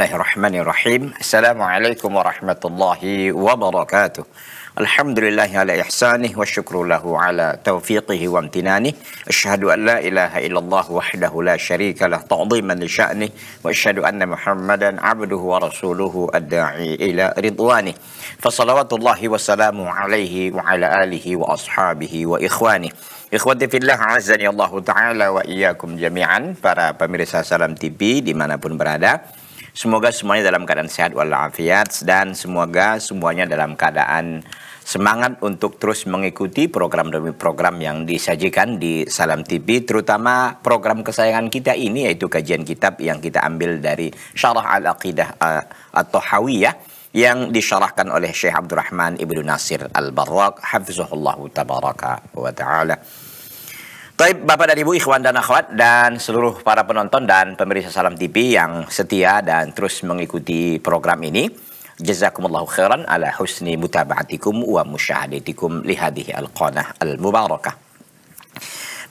الله الرحمن الرحيم السلام عليكم ورحمة الله وبركاته الحمد لله على إحسانه والشكر له على توفيقه وامتنانه أشهد أن لا إله إلا الله وحده لا شريك له تعظيما لشأنه وأشهد أن محمدا عبده ورسوله الداعي إلى رضوانه فصلوات الله وسلامه عليه وعلى آله وأصحابه وإخوانه Ikhwati fillah azani Allah Ta'ala wa iyakum jami'an Para pemirsa Salam TV dimanapun berada Semoga semuanya dalam keadaan sehat walafiat dan semoga semuanya dalam keadaan semangat untuk terus mengikuti program demi program yang disajikan di Salam TV terutama program kesayangan kita ini yaitu kajian kitab yang kita ambil dari Syarah Al-Aqidah uh, atau Hawiyah yang disyarahkan oleh Syekh Abdurrahman Ibnu Nasir Al-Barraq hafizahullahu tabaraka wa taala. Baik Bapak dan Ibu, Ikhwan dan Akhwat dan seluruh para penonton dan pemirsa Salam TV yang setia dan terus mengikuti program ini. Jazakumullahu khairan ala husni mutabatikum wa musyahadatikum lihadihi al-qanah al-mubarakah.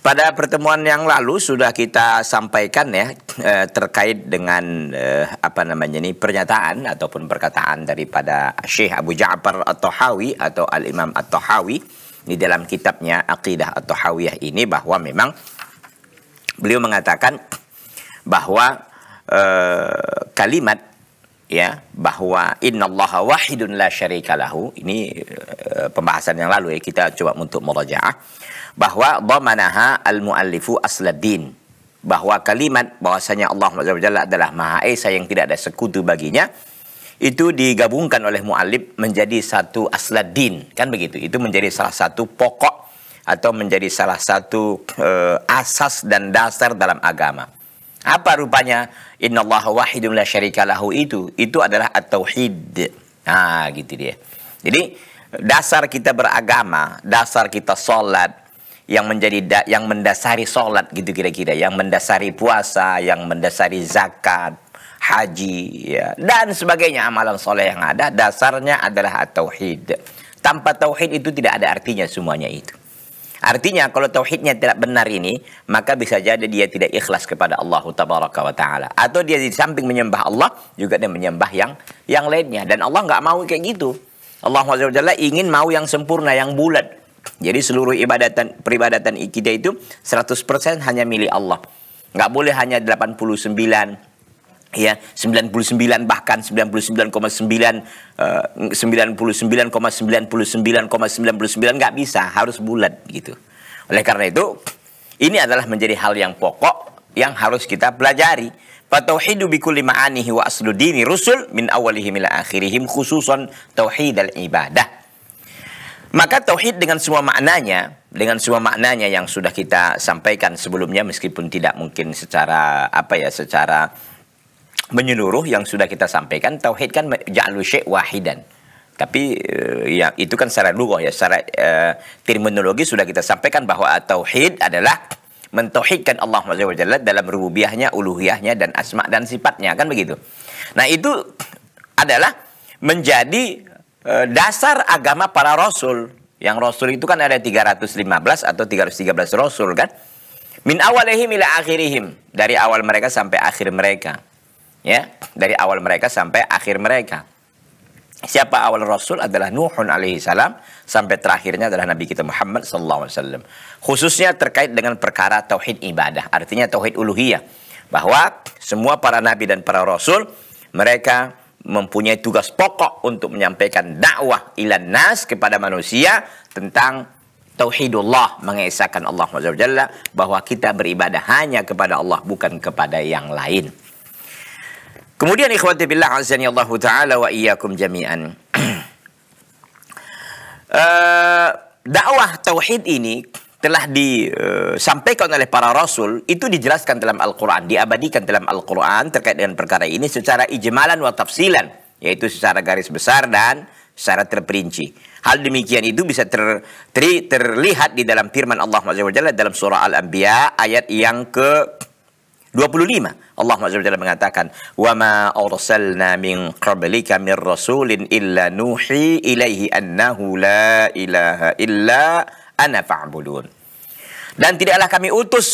Pada pertemuan yang lalu sudah kita sampaikan ya eh, terkait dengan eh, apa namanya ini pernyataan ataupun perkataan daripada Syekh Abu Ja'far At-Tahawi atau Al-Imam At-Tahawi di dalam kitabnya Aqidah atau Hawiyah ini bahwa memang beliau mengatakan bahwa e, kalimat ya bahwa innallaha wahidun la lahu ini e, pembahasan yang lalu ya kita coba untuk murajaah bahwa dhamanaha al-muallifu asladdin bahwa kalimat bahwasanya Allah Azza adalah Maha Esa yang tidak ada sekutu baginya itu digabungkan oleh mu'alib menjadi satu asladin kan begitu itu menjadi salah satu pokok atau menjadi salah satu uh, asas dan dasar dalam agama apa rupanya innallaha wahidun la syarika itu itu adalah at-tauhid nah gitu dia jadi dasar kita beragama dasar kita sholat yang menjadi yang mendasari sholat gitu kira-kira yang mendasari puasa yang mendasari zakat haji ya dan sebagainya amalan soleh yang ada dasarnya adalah tauhid tanpa tauhid itu tidak ada artinya semuanya itu artinya kalau tauhidnya tidak benar ini maka bisa jadi dia tidak ikhlas kepada Allah tabaraka wa taala atau dia di samping menyembah Allah juga dia menyembah yang yang lainnya dan Allah nggak mau kayak gitu Allah Jalla ingin mau yang sempurna yang bulat jadi seluruh ibadatan peribadatan ikidah itu 100% hanya milik Allah nggak boleh hanya 89 ya 99 bahkan 99,9 99,99,99,99 eh, nggak bisa harus bulat gitu. Oleh karena itu ini adalah menjadi hal yang pokok yang harus kita pelajari. Fatauhidu bikulli ma'anihi wa aslu dini rusul min awalihim ila akhirihim khususon tauhid al-ibadah. Maka tauhid dengan semua maknanya, dengan semua maknanya yang sudah kita sampaikan sebelumnya meskipun tidak mungkin secara apa ya, secara menyeluruh yang sudah kita sampaikan tauhid kan ja'lu syai' wahidan. Tapi eh, ya itu kan secara lugah ya, secara uh, terminologi sudah kita sampaikan bahwa tauhid adalah mentauhidkan Allah Subhanahu dalam rububiyahnya, uluhiyahnya dan asma dan sifatnya kan begitu. Nah, itu adalah menjadi uh, dasar agama para rasul. Yang rasul itu kan ada 315 atau 313 rasul kan? Min awalihim ila akhirihim, dari awal mereka sampai akhir mereka ya dari awal mereka sampai akhir mereka. Siapa awal Rasul adalah Nuhun alaihi salam sampai terakhirnya adalah Nabi kita Muhammad sallallahu alaihi wasallam. Khususnya terkait dengan perkara tauhid ibadah, artinya tauhid uluhiyah. Bahwa semua para nabi dan para rasul mereka mempunyai tugas pokok untuk menyampaikan dakwah ilan nas kepada manusia tentang tauhidullah mengesahkan Allah Subhanahu bahwa kita beribadah hanya kepada Allah bukan kepada yang lain. Kemudian ikhwati billah azani Allah taala wa iyyakum jami'an. uh, dakwah tauhid ini telah disampaikan eh, oleh para rasul itu dijelaskan dalam Al-Qur'an, diabadikan dalam Al-Qur'an terkait dengan perkara ini secara ijmalan wa tafsilan, yaitu secara garis besar dan secara terperinci. Hal demikian itu bisa ter, ter, terlihat di dalam firman Allah Subhanahu wa dalam surah Al-Anbiya ayat yang ke 25 Allah SWT mengatakan wa ma arsalna min qablika min rasulin illa nuhi ilaihi annahu la ilaha illa ana fa'budun dan tidaklah kami utus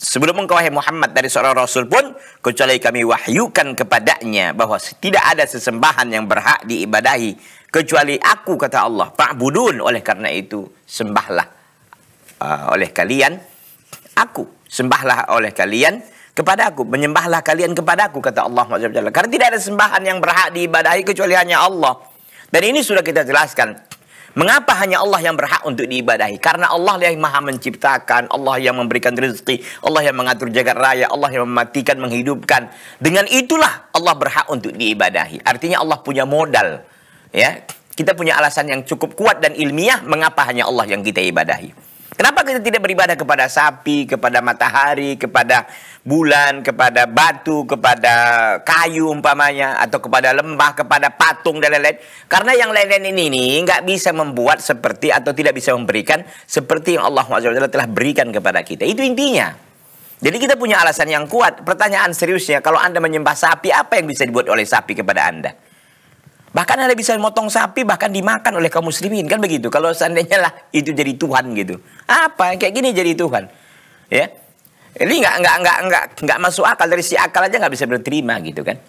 sebelum engkau hai Muhammad dari seorang rasul pun kecuali kami wahyukan kepadanya bahwa tidak ada sesembahan yang berhak diibadahi kecuali aku kata Allah fa'budun oleh karena itu sembahlah uh, oleh kalian aku Sembahlah oleh kalian kepada aku. Menyembahlah kalian kepada aku, kata Allah SWT. Karena tidak ada sembahan yang berhak diibadahi kecuali hanya Allah. Dan ini sudah kita jelaskan. Mengapa hanya Allah yang berhak untuk diibadahi? Karena Allah yang maha menciptakan, Allah yang memberikan rezeki, Allah yang mengatur jagat raya, Allah yang mematikan, menghidupkan. Dengan itulah Allah berhak untuk diibadahi. Artinya Allah punya modal. ya Kita punya alasan yang cukup kuat dan ilmiah mengapa hanya Allah yang kita ibadahi. Kenapa kita tidak beribadah kepada sapi, kepada matahari, kepada bulan, kepada batu, kepada kayu umpamanya, atau kepada lembah, kepada patung dan lain-lain? Karena yang lain-lain ini ini nggak bisa membuat seperti atau tidak bisa memberikan seperti yang Allah SWT telah berikan kepada kita. Itu intinya. Jadi kita punya alasan yang kuat. Pertanyaan seriusnya, kalau Anda menyembah sapi, apa yang bisa dibuat oleh sapi kepada Anda? Bahkan ada bisa motong sapi bahkan dimakan oleh kaum muslimin kan begitu. Kalau seandainya lah itu jadi Tuhan gitu. Apa kayak gini jadi Tuhan? Ya. Ini nggak nggak nggak nggak nggak masuk akal dari si akal aja nggak bisa berterima gitu kan.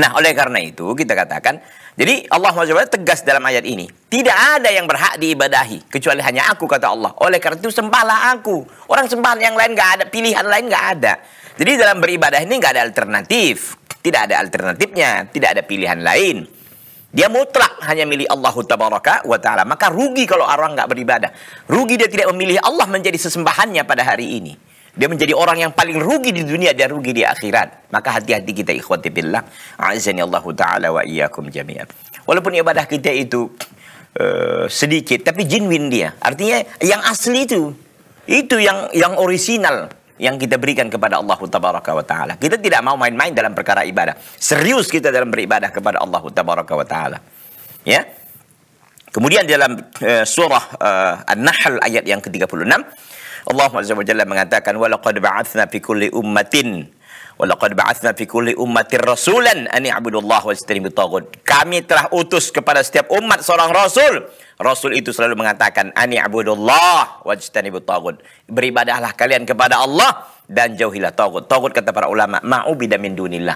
Nah oleh karena itu kita katakan jadi Allah SWT tegas dalam ayat ini. Tidak ada yang berhak diibadahi. Kecuali hanya aku kata Allah. Oleh karena itu sembahlah aku. Orang sembah yang lain nggak ada. Pilihan lain nggak ada. Jadi dalam beribadah ini nggak ada alternatif. Tidak ada alternatifnya. Tidak ada pilihan lain. Dia mutlak hanya milih Allah tabaraka wa taala. Maka rugi kalau orang nggak beribadah. Rugi dia tidak memilih Allah menjadi sesembahannya pada hari ini. Dia menjadi orang yang paling rugi di dunia dan rugi di akhirat. Maka hati-hati kita ikhwati billah. Azani Allah taala wa iyyakum jami'an. Walaupun ibadah kita itu uh, sedikit tapi jinwin dia. Artinya yang asli itu itu yang yang orisinal yang kita berikan kepada Allah Tabaraka wa taala. Kita tidak mau main-main dalam perkara ibadah. Serius kita dalam beribadah kepada Allah Tabaraka wa taala. Ya. Kemudian dalam uh, surah uh, An-Nahl ayat yang ke-36 Allah Azza wa Jalla mengatakan walaqad ba'atsna fi kulli ummatin Walaqad ba'athna fi kulli ummatir rasulan an i'budullah wajtanibut taghut. Kami telah utus kepada setiap umat seorang rasul. Rasul itu selalu mengatakan an i'budullah wajtanibut taghut. Beribadahlah kalian kepada Allah dan jauhilah taghut. Taghut kata para ulama ma'ubida min dunillah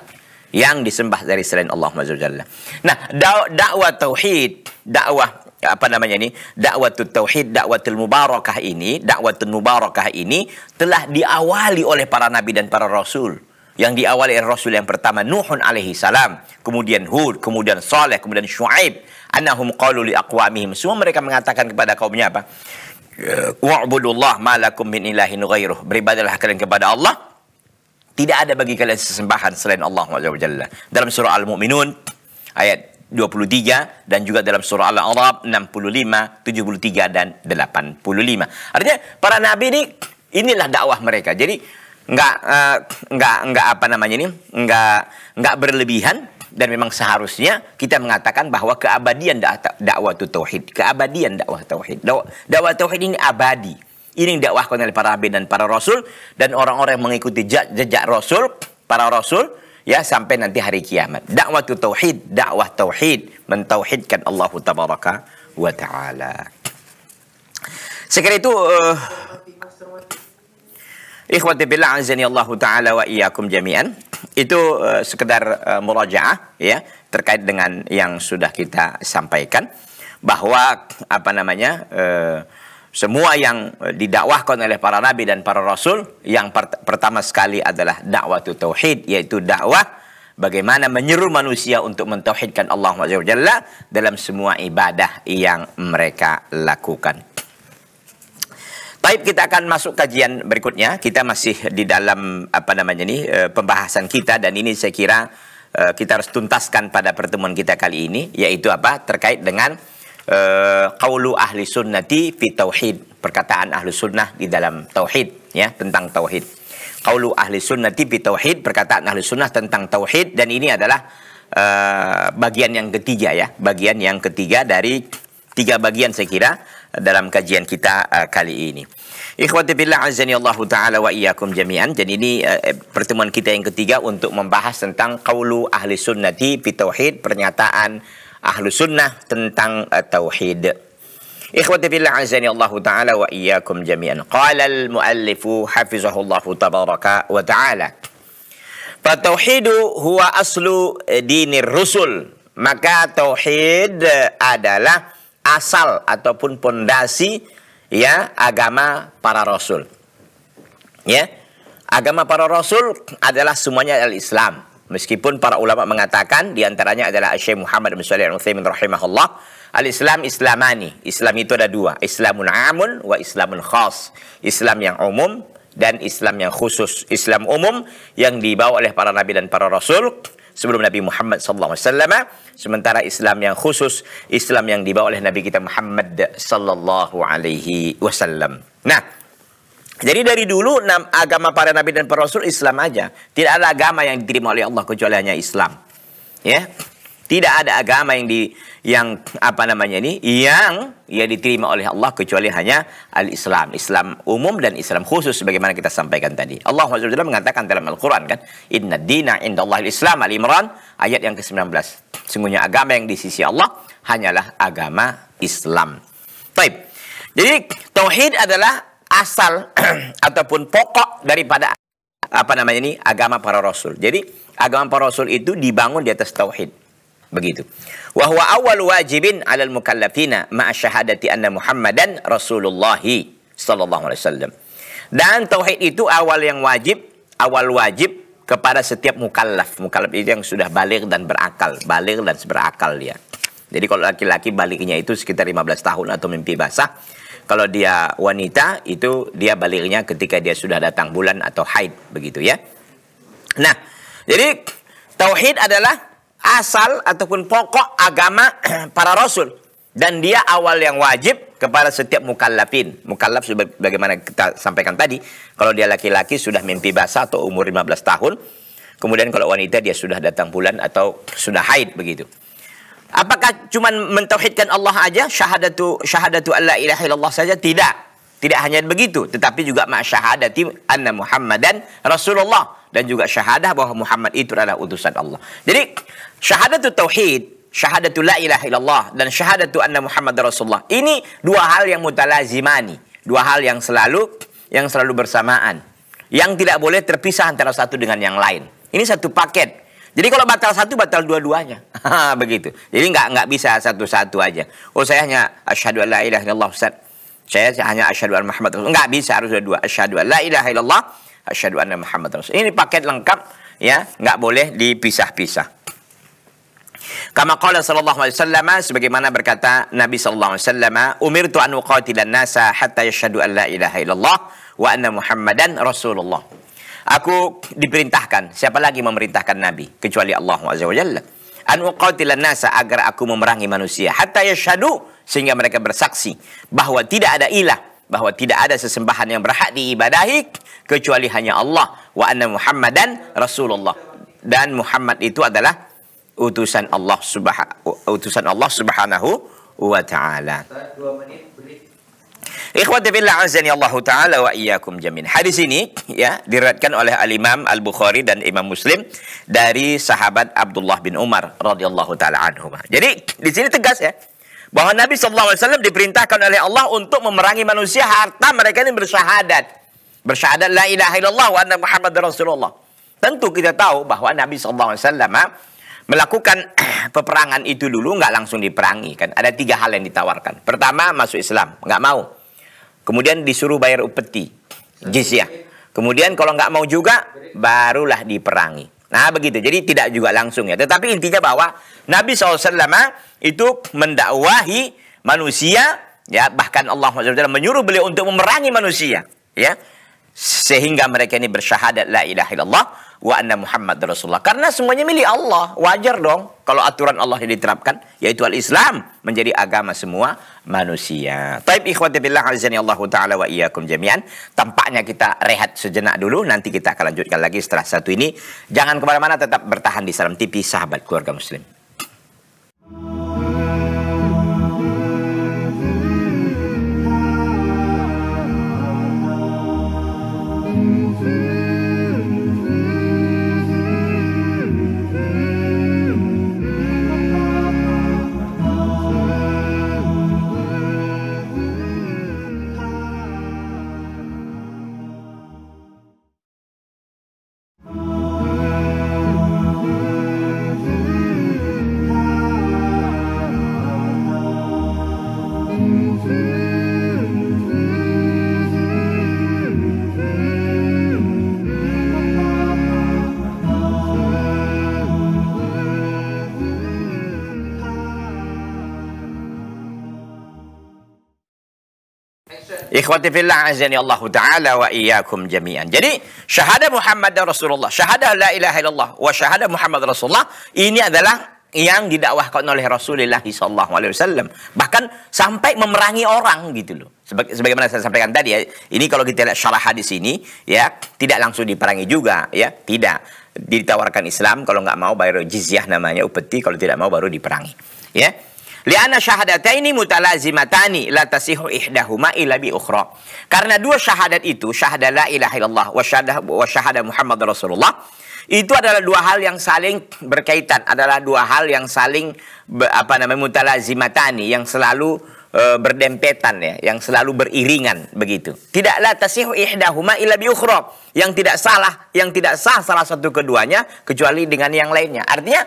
yang disembah dari selain Allah Azza Jalla. Nah, dakwah tauhid, dakwah apa namanya ini dakwatul tauhid dakwatul mubarakah ini dakwatul mubarakah ini telah diawali oleh para nabi dan para rasul yang diawali Rasul yang pertama Nuhun alaihi salam, kemudian Hud, kemudian Saleh, kemudian Shu'aib, annahum qalu li aqwamihim. Semua mereka mengatakan kepada kaumnya apa? Wa'budullah eh, malakum lakum min ilahin ghairuh. Beribadahlah kalian kepada Allah. Tidak ada bagi kalian sesembahan selain Allah Jalla. Dalam surah Al-Mu'minun ayat 23 dan juga dalam surah al araf 65, 73 dan 85. Artinya para nabi ini inilah dakwah mereka. Jadi nggak uh, nggak nggak apa namanya ini nggak nggak berlebihan dan memang seharusnya kita mengatakan bahwa keabadian dakwah itu tauhid keabadian dakwah tauhid dakwah tauhid ini abadi ini dakwah oleh para nabi dan para rasul dan orang-orang yang mengikuti jejak, jejak rasul para rasul ya sampai nanti hari kiamat dakwah itu tauhid dakwah tauhid mentauhidkan Allah tabaraka wa taala sekali itu uh, Ikhwati billah azani Allah taala wa iyyakum jami'an. Itu uh, sekedar uh, murajaah ya terkait dengan yang sudah kita sampaikan bahwa apa namanya uh, semua yang didakwahkan oleh para nabi dan para rasul yang pert pertama sekali adalah dakwah tauhid yaitu dakwah bagaimana menyeru manusia untuk mentauhidkan Allah Subhanahu dalam semua ibadah yang mereka lakukan. Baik, kita akan masuk kajian berikutnya. Kita masih di dalam apa namanya ini eh, pembahasan kita dan ini saya kira eh, kita harus tuntaskan pada pertemuan kita kali ini yaitu apa? terkait dengan eh, qaulu ahli sunnati fi tauhid, perkataan ahli sunnah di dalam tauhid ya, tentang tauhid. Qaulu ahli sunnati fi tauhid, perkataan ahli sunnah tentang tauhid dan ini adalah uh, bagian yang ketiga ya, bagian yang ketiga dari tiga bagian saya kira dalam kajian kita uh, kali ini. Ikhwati billah azani Allah taala wa iyyakum jami'an. Jadi ini uh, eh, pertemuan kita yang ketiga untuk membahas tentang qaulu ahli sunnati fi tauhid, pernyataan ahlu sunnah tentang uh, tauhid. Ikhwati billah azani Allah taala wa iyyakum jami'an. Qala al-muallifu hafizahullahu tabaraka wa ta'ala. Fatauhidu huwa aslu eh, dinir rusul. Maka tauhid eh, adalah asal ataupun pondasi ya agama para rasul. Ya. Agama para rasul adalah semuanya al-Islam. Meskipun para ulama mengatakan diantaranya adalah Syekh Muhammad bin Shalih Al-Utsaimin rahimahullah, al-Islam islamani. Islam itu ada dua, Islamun amun wa Islamun khas. Islam yang umum dan Islam yang khusus. Islam umum yang dibawa oleh para nabi dan para rasul sebelum Nabi Muhammad SAW. Sementara Islam yang khusus, Islam yang dibawa oleh Nabi kita Muhammad Sallallahu Alaihi Wasallam. Nah, jadi dari dulu agama para nabi dan para rasul Islam aja. Tidak ada agama yang diterima oleh Allah kecuali hanya Islam. Ya. Tidak ada agama yang di yang apa namanya ini yang ia diterima oleh Allah kecuali hanya al-Islam, Islam umum dan Islam khusus sebagaimana kita sampaikan tadi. Allah SWT mengatakan dalam Al-Qur'an kan, "Inna dina indallahi al-Islam" Al-Imran ayat yang ke-19. Sungguhnya agama yang di sisi Allah hanyalah agama Islam. Baik. Jadi tauhid adalah asal ataupun pokok daripada apa namanya ini agama para rasul. Jadi agama para rasul itu dibangun di atas tauhid. Begitu. Wa huwa awal wajibin 'alal mukallafina ma'a syahadati anna Muhammadan Rasulullah sallallahu alaihi wasallam. Dan tauhid itu awal yang wajib, awal wajib kepada setiap mukallaf. Mukallaf itu yang sudah balik dan berakal, balik dan berakal ya. Jadi kalau laki-laki baliknya itu sekitar 15 tahun atau mimpi basah. Kalau dia wanita itu dia baliknya ketika dia sudah datang bulan atau haid begitu ya. Nah, jadi tauhid adalah asal ataupun pokok agama para rasul dan dia awal yang wajib kepada setiap mukallafin. Mukallaf sebagaimana kita sampaikan tadi, kalau dia laki-laki sudah mimpi basah atau umur 15 tahun, kemudian kalau wanita dia sudah datang bulan atau sudah haid begitu. Apakah cuma mentauhidkan Allah aja syahadatu syahadatu alla ilaha illallah saja? Tidak. Tidak hanya begitu, tetapi juga ma syahadati anna Muhammadan Rasulullah dan juga syahadah bahwa Muhammad itu adalah utusan Allah. Jadi Syahadatu tauhid, syahadatu la ilaha illallah dan syahadatu anna Muhammad Rasulullah. Ini dua hal yang mutalazimani, dua hal yang selalu yang selalu bersamaan. Yang tidak boleh terpisah antara satu dengan yang lain. Ini satu paket. Jadi kalau batal satu batal dua-duanya. Begitu. Jadi nggak nggak bisa satu-satu aja. Oh saya hanya asyhadu alla ilaha illallah Ustaz. Saya hanya asyhadu anna Muhammad Rasul. Nggak bisa harus dua-dua. Asyhadu alla ilaha illallah, asyhadu anna Muhammad Rasul. Ini paket lengkap ya, nggak boleh dipisah-pisah. Kama qala sallallahu alaihi wasallam sebagaimana berkata Nabi sallallahu alaihi wasallam, "Umirtu an uqatilan nasa hatta yashhadu an la ilaha illallah wa anna Muhammadan Rasulullah." Aku diperintahkan, siapa lagi memerintahkan Nabi kecuali Allah Azza wa An uqatilan nasa agar aku memerangi manusia hatta yashhadu sehingga mereka bersaksi bahwa tidak ada ilah bahwa tidak ada sesembahan yang berhak diibadahi kecuali hanya Allah wa anna Muhammadan Rasulullah dan Muhammad itu adalah utusan Allah subhanahu utusan Allah subhanahu wa taala. Ikhwati fillah azani Allah taala wa iyyakum jamin. Hadis ini ya diriwayatkan oleh Al Imam Al Bukhari dan Imam Muslim dari sahabat Abdullah bin Umar radhiyallahu taala anhu. Jadi di sini tegas ya bahwa Nabi sallallahu alaihi wasallam diperintahkan oleh Allah untuk memerangi manusia harta mereka ini bersyahadat. Bersyahadat la ilaha illallah wa anna Muhammad Rasulullah. Tentu kita tahu bahwa Nabi sallallahu alaihi wasallam melakukan peperangan itu dulu nggak langsung diperangi kan ada tiga hal yang ditawarkan pertama masuk Islam nggak mau kemudian disuruh bayar upeti jizyah kemudian kalau nggak mau juga barulah diperangi nah begitu jadi tidak juga langsung ya tetapi intinya bahwa Nabi saw itu mendakwahi manusia ya bahkan Allah swt menyuruh beliau untuk memerangi manusia ya sehingga mereka ini bersyahadat la ilaha illallah wa anna Muhammad Rasulullah. Karena semuanya milik Allah, wajar dong kalau aturan Allah yang diterapkan yaitu al-Islam menjadi agama semua manusia. Taib ikhwati billah azani Allah taala wa iyyakum jami'an. Tampaknya kita rehat sejenak dulu nanti kita akan lanjutkan lagi setelah satu ini. Jangan kemana mana tetap bertahan di Salam TV sahabat keluarga muslim. Ikhwati fillah azani Allah taala wa iyyakum jami'an. Jadi syahadah Muhammad dan Rasulullah, syahadah la ilaha illallah wa syahadah Muhammad Rasulullah ini adalah yang didakwahkan oleh Rasulullah sallallahu alaihi wasallam. Bahkan sampai memerangi orang gitu loh. Sebagaimana saya sampaikan tadi ya, ini kalau kita lihat syarah hadis ini ya, tidak langsung diperangi juga ya, tidak. Ditawarkan Islam kalau nggak mau bayar jizyah namanya upeti, kalau tidak mau baru diperangi. Ya. Liana ini mutalazimatani la tasihu ihdahuma illa bi ukhra. Karena dua syahadat itu, syahadat la ilaha illallah wa syahadat wa syahadat Muhammad Rasulullah, itu adalah dua hal yang saling berkaitan, adalah dua hal yang saling apa namanya mutalazimatani yang selalu e, berdempetan ya, yang selalu beriringan begitu. Tidaklah tasihu ihdahuma illa bi ukhra. Yang tidak salah, yang tidak sah salah satu keduanya kecuali dengan yang lainnya. Artinya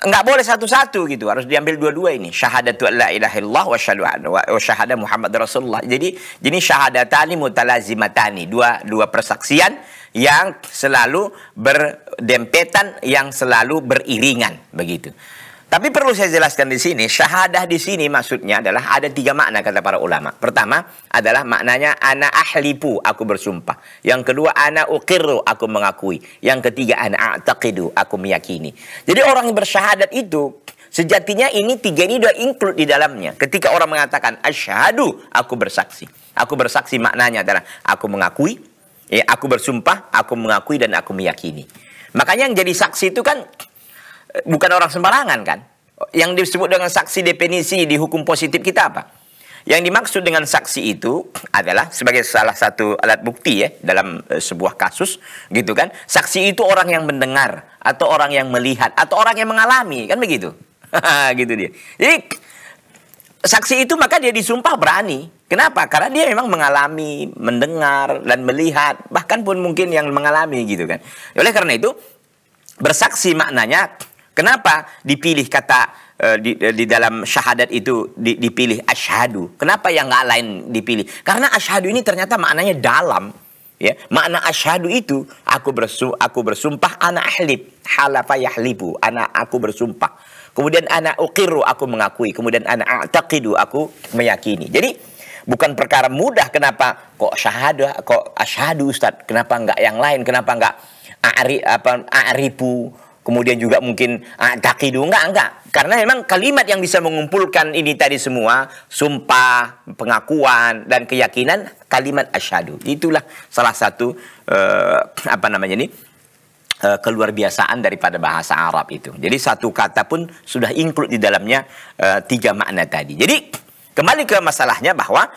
nggak boleh satu-satu gitu harus diambil dua-dua ini syahadat la ilaha illallah wa syahadu wa syahada Muhammad Rasulullah jadi jadi syahadatani mutalazimatani dua dua persaksian yang selalu berdempetan yang selalu beriringan begitu tapi perlu saya jelaskan di sini, syahadah di sini maksudnya adalah ada tiga makna kata para ulama. Pertama adalah maknanya ana ahlipu, aku bersumpah. Yang kedua ana uqirru, aku mengakui. Yang ketiga ana a'taqidu, aku meyakini. Jadi orang yang bersyahadat itu sejatinya ini tiga ini sudah include di dalamnya. Ketika orang mengatakan asyhadu, aku bersaksi. Aku bersaksi maknanya adalah aku mengakui, ya, aku bersumpah, aku mengakui dan aku meyakini. Makanya yang jadi saksi itu kan bukan orang sembarangan kan? Yang disebut dengan saksi definisi di hukum positif kita apa? Yang dimaksud dengan saksi itu adalah sebagai salah satu alat bukti ya dalam e, sebuah kasus gitu kan. Saksi itu orang yang mendengar atau orang yang melihat atau orang yang mengalami kan begitu. gitu dia. Jadi saksi itu maka dia disumpah berani. Kenapa? Karena dia memang mengalami, mendengar dan melihat bahkan pun mungkin yang mengalami gitu kan. Oleh karena itu bersaksi maknanya Kenapa dipilih kata eh, di, eh, di dalam syahadat itu di, dipilih ashadu? Kenapa yang nggak lain dipilih? Karena ashadu ini ternyata maknanya dalam. Ya, makna ashadu itu aku bersu aku bersumpah anak ahlib halafa yahlibu anak aku bersumpah. Kemudian anak ukiru aku mengakui, kemudian anak taqidu aku meyakini. Jadi bukan perkara mudah kenapa kok syahadu kok ashadu Ustad Kenapa nggak yang lain? Kenapa nggak a'ri apa a'ribu kemudian juga mungkin kaki ah, takidu enggak enggak karena memang kalimat yang bisa mengumpulkan ini tadi semua sumpah pengakuan dan keyakinan kalimat asyhadu itulah salah satu uh, apa namanya ini uh, eh, keluar biasaan daripada bahasa Arab itu jadi satu kata pun sudah include di dalamnya uh, tiga makna tadi jadi kembali ke masalahnya bahwa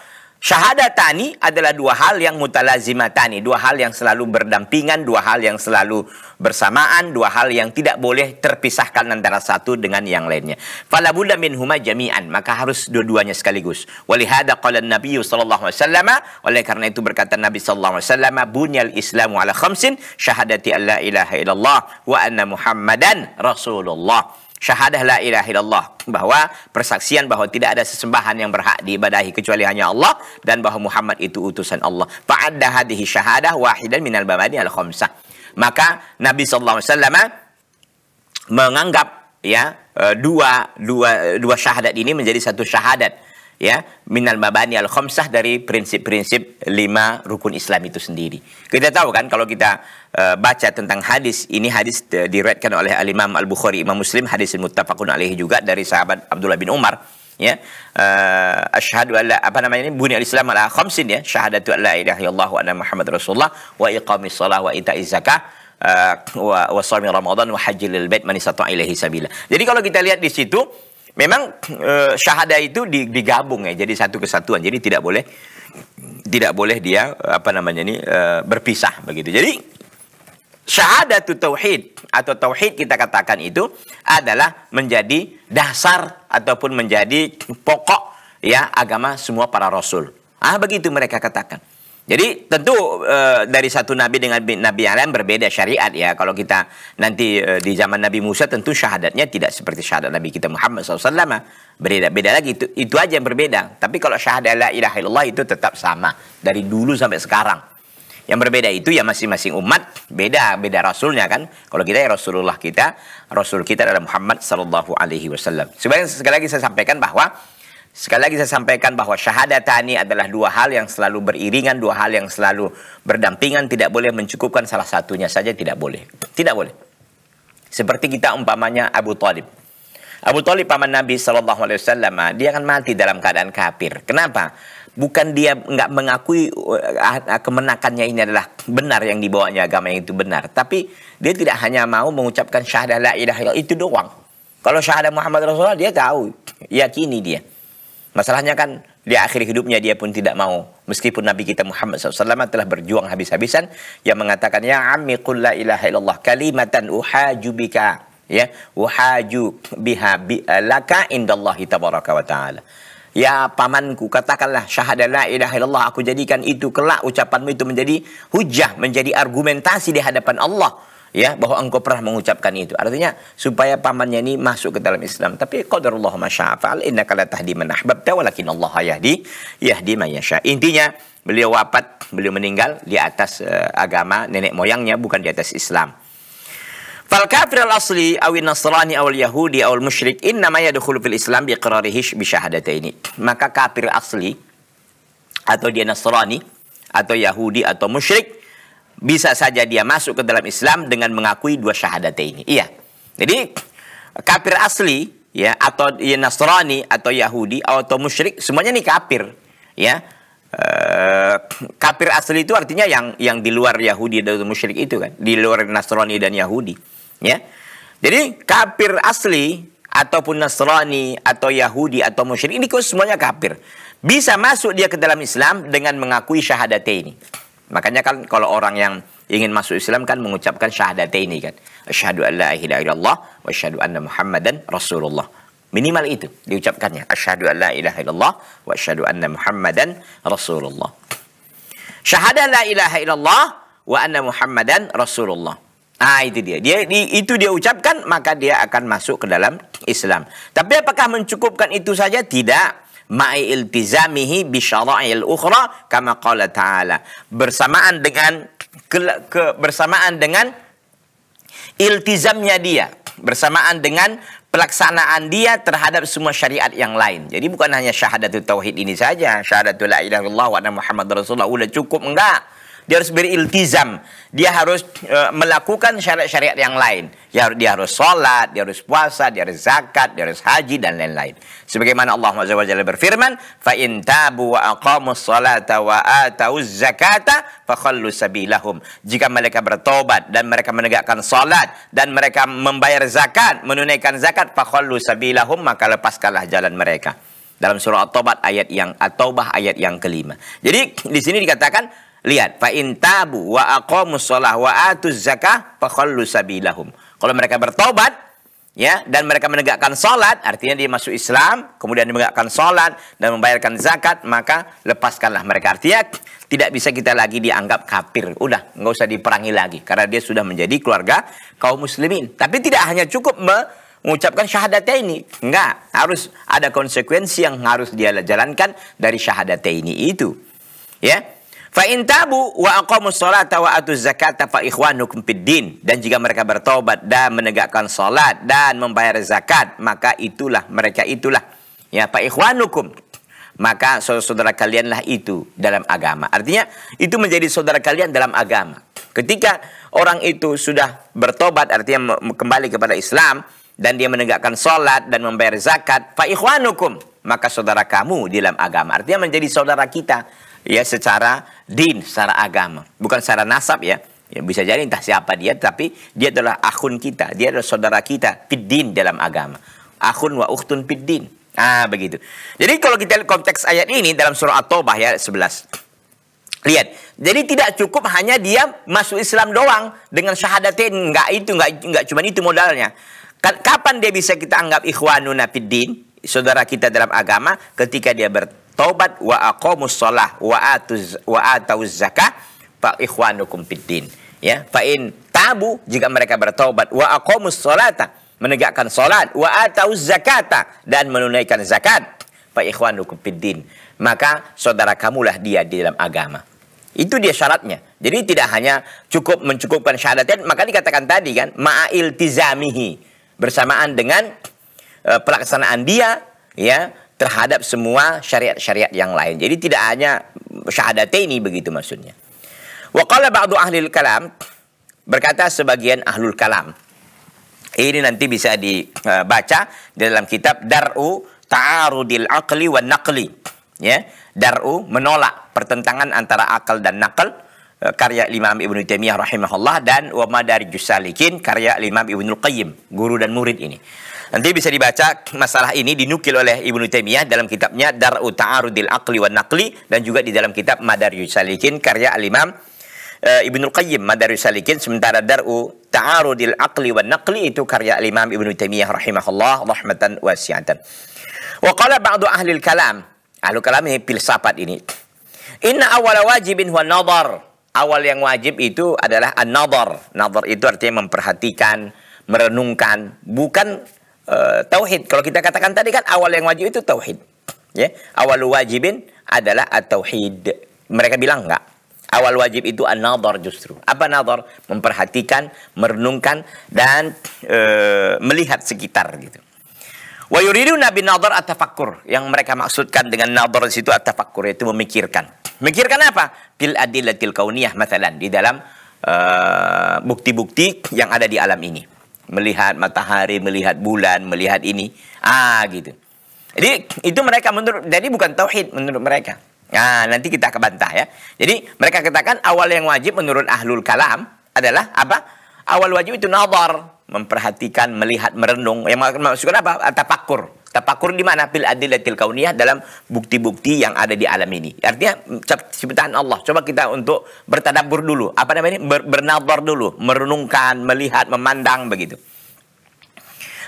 Syahadatani adalah dua hal yang mutalazimatani, dua hal yang selalu berdampingan, dua hal yang selalu bersamaan, dua hal yang tidak boleh terpisahkan antara satu dengan yang lainnya. Fala buddha min huma jami'an, maka harus dua-duanya sekaligus. Walihada qala Nabi sallallahu alaihi wasallam, oleh karena itu berkata Nabi sallallahu alaihi wasallam, bunyal Islamu ala khamsin, syahadati alla ilaha illallah wa anna Muhammadan rasulullah syahadah la ilaha illallah bahwa persaksian bahwa tidak ada sesembahan yang berhak diibadahi kecuali hanya Allah dan bahwa Muhammad itu utusan Allah. Fa'adda hadhihi syahadah wahidan minal babadi al khamsah. Maka Nabi sallallahu alaihi wasallam menganggap ya eh, dua dua dua syahadat ini menjadi satu syahadat ya minal mabani al khamsah dari prinsip-prinsip lima rukun Islam itu sendiri. Kita tahu kan kalau kita uh, baca tentang hadis ini hadis uh, diriwayatkan oleh Al Imam Al Bukhari Imam Muslim hadis muttafaqun alaihi juga dari sahabat Abdullah bin Umar ya uh, asyhadu alla apa namanya ini bunyi al-islam ala khamsin ya syahadatu alla ilaha illallah wa anna muhammad rasulullah wa iqamis shalah wa ita zakah uh, wa, wa ramadan wa hajjil bait man sabila. Jadi kalau kita lihat di situ memang e, syahada itu digabung ya jadi satu kesatuan. Jadi tidak boleh tidak boleh dia apa namanya ini e, berpisah begitu. Jadi atau tauhid atau tauhid kita katakan itu adalah menjadi dasar ataupun menjadi pokok ya agama semua para rasul. Ah begitu mereka katakan. Jadi tentu uh, dari satu nabi dengan nabi yang lain berbeda syariat ya. Kalau kita nanti uh, di zaman Nabi Musa tentu syahadatnya tidak seperti syahadat Nabi kita Muhammad SAW. Berbeda-beda lagi itu itu aja yang berbeda. Tapi kalau syahadat la ilaha illallah itu tetap sama dari dulu sampai sekarang. Yang berbeda itu ya masing-masing umat beda beda rasulnya kan. Kalau kita ya Rasulullah kita, Rasul kita adalah Muhammad Sallallahu Alaihi Wasallam. Sebenarnya sekali lagi saya sampaikan bahwa Sekali lagi saya sampaikan bahwa syahadatani adalah dua hal yang selalu beriringan, dua hal yang selalu berdampingan, tidak boleh mencukupkan salah satunya saja, tidak boleh. Tidak boleh. Seperti kita umpamanya Abu Talib. Abu Talib paman Nabi saw dia akan mati dalam keadaan kafir. Kenapa? Bukan dia nggak mengakui eh, kemenakannya ini adalah benar yang dibawanya agama itu benar, tapi dia tidak hanya mau mengucapkan syahadat la ilaha itu doang. Kalau syahadat Muhammad Rasulullah dia tahu, yakini dia. Masalahnya kan di akhir hidupnya dia pun tidak mau. Meskipun Nabi kita Muhammad SAW telah berjuang habis-habisan. Yang mengatakan, Ya ammi qul la ilaha illallah kalimatan uhaju bika. Ya, uhaju biha bi laka indallahi tabaraka wa ta'ala. Ya pamanku katakanlah syahadat la ilaha illallah aku jadikan itu kelak ucapanmu itu menjadi hujah menjadi argumentasi di hadapan Allah ya bahwa engkau pernah mengucapkan itu artinya supaya pamannya ini masuk ke dalam Islam tapi qadarullah masyafal innaka la tahdi man ahbabta walakin Allah yahdi yahdi man yasha intinya beliau wafat beliau meninggal di atas uh, agama nenek moyangnya bukan di atas Islam Fal kafir al asli awin nasrani awal yahudi awal musyrik innama yadkhulu fil islam biqrarihi bi ini maka kafir asli atau dia nasrani atau yahudi atau musyrik bisa saja dia masuk ke dalam Islam dengan mengakui dua syahadat ini. Iya. Jadi kafir asli ya atau ya Nasrani atau Yahudi atau musyrik semuanya nih kafir ya. E, kafir asli itu artinya yang yang di luar Yahudi dan musyrik itu kan, di luar Nasrani dan Yahudi ya. Jadi kafir asli ataupun Nasrani atau Yahudi atau musyrik ini kok semuanya kafir. Bisa masuk dia ke dalam Islam dengan mengakui syahadat ini. Makanya kan kalau orang yang ingin masuk Islam kan mengucapkan syahadat ini kan. Asyhadu an la ilaha illallah wa asyhadu anna Muhammadan Rasulullah. Minimal itu diucapkannya. Asyhadu an la ilaha illallah wa asyhadu anna Muhammadan Rasulullah. Syahada la ilaha illallah wa anna Muhammadan Rasulullah. Ah itu dia. Dia di, itu dia ucapkan maka dia akan masuk ke dalam Islam. Tapi apakah mencukupkan itu saja? Tidak ma'i iltizamihi bi syara'il ukhra kama qala ta'ala bersamaan dengan ke, ke, bersamaan dengan iltizamnya dia bersamaan dengan pelaksanaan dia terhadap semua syariat yang lain. Jadi bukan hanya syahadatul tauhid ini saja, syahadatul la ilaha illallah wa anna muhammadar rasulullah sudah cukup enggak dia harus beriltizam, dia harus e, melakukan syariat-syariat yang lain. Dia, dia harus sholat, dia harus puasa, dia harus zakat, dia harus haji dan lain-lain. Sebagaimana Allah SWT berfirman, "Fa تَابُوا tabu wa aqamus salata wa atauz sabilahum." Jika mereka bertobat dan mereka menegakkan sholat dan mereka membayar zakat, menunaikan zakat, fakhallu sabilahum, maka lepaskanlah jalan mereka dalam surah At-Taubah ayat yang At-Taubah ayat yang kelima. Jadi di sini dikatakan Lihat, fa intabu wa aqamu shalah wa atuz zakah fakhallu sabilahum. Kalau mereka bertobat ya dan mereka menegakkan salat, artinya dia masuk Islam, kemudian menegakkan salat dan membayarkan zakat, maka lepaskanlah mereka. Artinya tidak bisa kita lagi dianggap kafir. Udah, nggak usah diperangi lagi karena dia sudah menjadi keluarga kaum muslimin. Tapi tidak hanya cukup mengucapkan syahadatnya ini. Enggak, harus ada konsekuensi yang harus dia jalankan dari syahadatnya ini itu. Ya, Fa in wa aqamus sholata wa atuz zakata fa ikhwanukum fid din. Dan jika mereka bertobat dan menegakkan salat dan membayar zakat, maka itulah mereka itulah ya fa ikhwanukum. Maka saudara-saudara kalianlah itu dalam agama. Artinya itu menjadi saudara kalian dalam agama. Ketika orang itu sudah bertobat artinya kembali kepada Islam dan dia menegakkan salat dan membayar zakat, fa ikhwanukum, maka saudara kamu di dalam agama. Artinya menjadi saudara kita ya secara din, secara agama, bukan secara nasab ya. Ya, bisa jadi entah siapa dia, tapi dia adalah akun kita, dia adalah saudara kita, pidin dalam agama. Akun wa uhtun pidin. Ah, begitu. Jadi kalau kita lihat konteks ayat ini dalam surah At-Taubah ya 11. Lihat, jadi tidak cukup hanya dia masuk Islam doang dengan syahadatin, enggak itu, enggak enggak cuma itu modalnya. Kapan dia bisa kita anggap ikhwanuna fiddin, saudara kita dalam agama ketika dia ber taubat wa aqamus shalah wa atuz wa atauz zakah fa ikhwanukum fiddin ya fa in tabu jika mereka bertaubat wa aqamus salata menegakkan salat wa atauz zakata dan menunaikan zakat fa ikhwanukum fiddin maka saudara kamulah dia di dalam agama itu dia syaratnya. Jadi tidak hanya cukup mencukupkan syahadatnya, maka dikatakan tadi kan ma'iltizamihi tizamihi bersamaan dengan uh, pelaksanaan dia ya terhadap semua syariat-syariat yang lain. Jadi tidak hanya syahadat ini begitu maksudnya. Wa qala ba'du ahli kalam berkata sebagian ahlul kalam. Ini nanti bisa dibaca dalam kitab Dar'u Ta'arudil Aqli wa Naqli. Ya, Dar'u menolak pertentangan antara akal dan nakal eh, karya Imam Ibnu Taimiyah rahimahullah dan Wa Madarijus Salikin karya Imam Ibnu Qayyim, guru dan murid ini. Nanti bisa dibaca masalah ini dinukil oleh Ibnu Taimiyah dalam kitabnya Dar'u Ta'arudil Aqli wa Naqli dan juga di dalam kitab Madaryus Salikin karya Al-Imam e, eh, Ibnu Qayyim Madaryus Salikin sementara Dar'u Ta'arudil Aqli wa Naqli itu karya Al-Imam Ibnu Taimiyah rahimahullah rahmatan wasi'atan. Wa qala ba'du ahli kalam ahli kalam ini filsafat ini. Inna awal wajibin huwa nadar. Awal yang wajib itu adalah an-nadar. Nadar itu artinya memperhatikan, merenungkan bukan Eh, tauhid. Kalau kita katakan tadi kan awal yang wajib itu tauhid. Ya, awal wajibin adalah at-tauhid. Mereka bilang enggak. Awal wajib itu an-nadhar justru. Apa nadhar? Memperhatikan, merenungkan dan e, melihat sekitar gitu. Wa yuriduna bin nadhar at-tafakkur. Yang mereka maksudkan dengan nadhar di situ at-tafakkur yaitu memikirkan. Memikirkan apa? Bil adillatil kauniyah misalnya di dalam eh, bukti-bukti uh, yang ada di alam ini melihat matahari, melihat bulan, melihat ini, ah gitu. Jadi itu mereka menurut jadi bukan tauhid menurut mereka. Nah, nanti kita akan bantah ya. Jadi mereka katakan awal yang wajib menurut ahlul kalam adalah apa? Awal wajib itu nazar, memperhatikan, melihat, merenung. Yang maksudkan apa? Tafakur tafakur di mana? Fil adillatil kauniyah dalam bukti-bukti yang ada di alam ini. Artinya mm, ciptaan Allah. Coba kita untuk bertadabbur dulu. Apa namanya? Ber bernadar dulu, merenungkan, melihat, memandang begitu.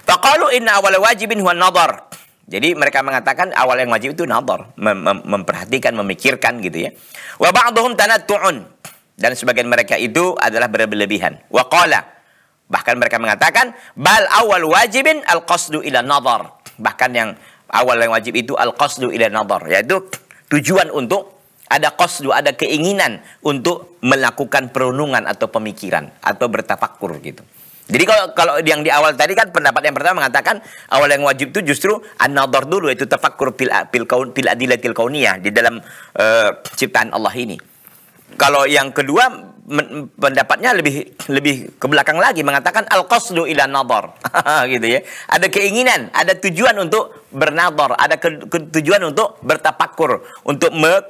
Faqalu inna awal wajibin huwa nadar. Jadi mereka mengatakan awal yang wajib itu nadar, mem mem memperhatikan, memikirkan gitu ya. Wa ba'dhum tanattu'un. Dan sebagian mereka itu adalah berlebihan. Wa qala Bahkan mereka mengatakan bal awal wajibin al qasdu ila nadar Bahkan yang awal yang wajib itu al-qasdu ila nadhar, yaitu tujuan untuk ada qasdu, ada keinginan untuk melakukan perenungan atau pemikiran atau bertafakur gitu. Jadi kalau kalau yang di awal tadi kan pendapat yang pertama mengatakan awal yang wajib itu justru an-nadhar dulu itu tafakur fil fil kaun fil adilatil kauniyah di dalam uh, ciptaan Allah ini. Kalau yang kedua pendapatnya lebih lebih ke belakang lagi mengatakan al qasdu ila nadhar gitu ya ada keinginan ada tujuan untuk bernadhar ada ke, ke, tujuan untuk bertapakur untuk me,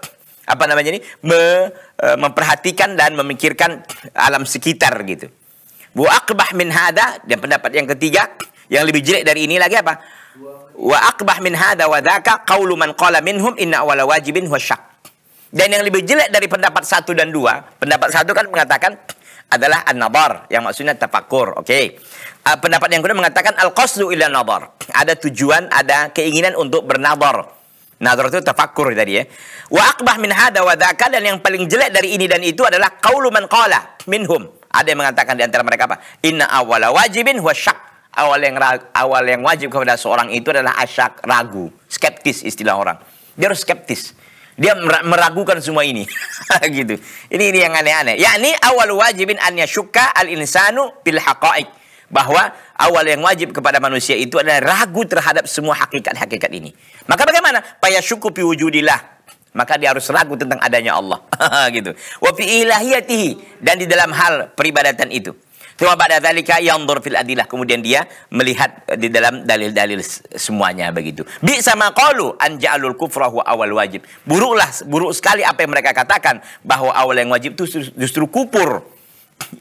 apa namanya ini me, e, memperhatikan dan memikirkan alam sekitar gitu wa aqbah min hada dan pendapat yang ketiga yang lebih jelek dari ini lagi apa wa aqbah min hada wa dzaka qaulu man qala minhum inna awala wajibin wa syak dan yang lebih jelek dari pendapat satu dan dua, pendapat satu kan mengatakan adalah an-nabar yang maksudnya tafakur. Oke. Okay. Uh, eh, pendapat yang kedua mengatakan al-qasdu ila nabar. Ada tujuan, ada keinginan untuk bernabar. Nazar itu tafakur tadi ya. Wa akbah min hada wa dhaka dan yang paling jelek dari ini dan itu adalah kauluman man minhum. Ada yang mengatakan di antara mereka apa? Inna awala wajibin huwa syak. Awal yang awal yang wajib kepada seorang itu adalah asyak, ragu, skeptis istilah orang. Dia harus skeptis. Dia meragukan semua ini. gitu. Ini ini yang aneh-aneh. Yakni awal wajibin an yasyukka al-insanu bil haqa'iq. Bahwa awal yang wajib kepada manusia itu adalah ragu terhadap semua hakikat-hakikat ini. Maka bagaimana? Payasyuku fi wujudillah. Maka dia harus ragu tentang adanya Allah. gitu. Wa fi ilahiyatihi. Dan di dalam hal peribadatan itu. Cuma pada dalika yang fil adilah kemudian dia melihat eh, di dalam dalil-dalil semuanya begitu. Bi sama qalu an ja'alul awal wajib. Buruklah buruk sekali apa yang mereka katakan bahwa awal yang wajib itu justru kupur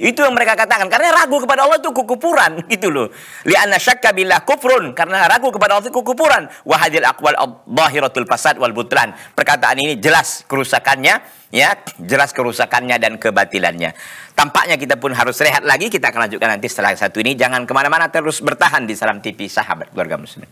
itu yang mereka katakan karena ragu kepada Allah itu kekufuran gitu loh. Li'anna syakka billah kufrun karena ragu kepada Allah itu kekufuran. wahadil akwal aqwal fasad wal butlan. Perkataan ini jelas kerusakannya ya, jelas kerusakannya dan kebatilannya. Tampaknya kita pun harus rehat lagi, kita akan lanjutkan nanti setelah satu ini. Jangan kemana-mana terus bertahan di Salam TV sahabat keluarga muslim.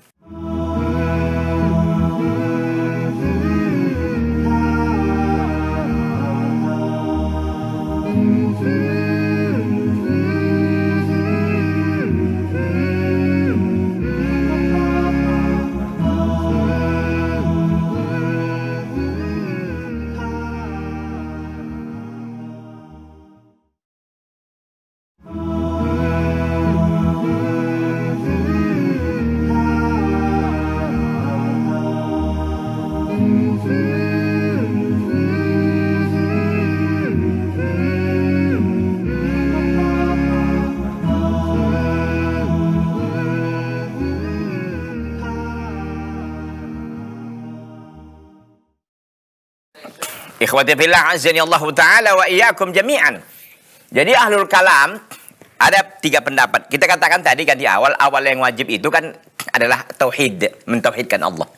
Ikhwati fillah azani Allah taala wa iyyakum jami'an. Jadi ahlul kalam ada tiga pendapat. Kita katakan tadi kan di awal, awal yang wajib itu kan adalah tauhid, mentauhidkan Allah.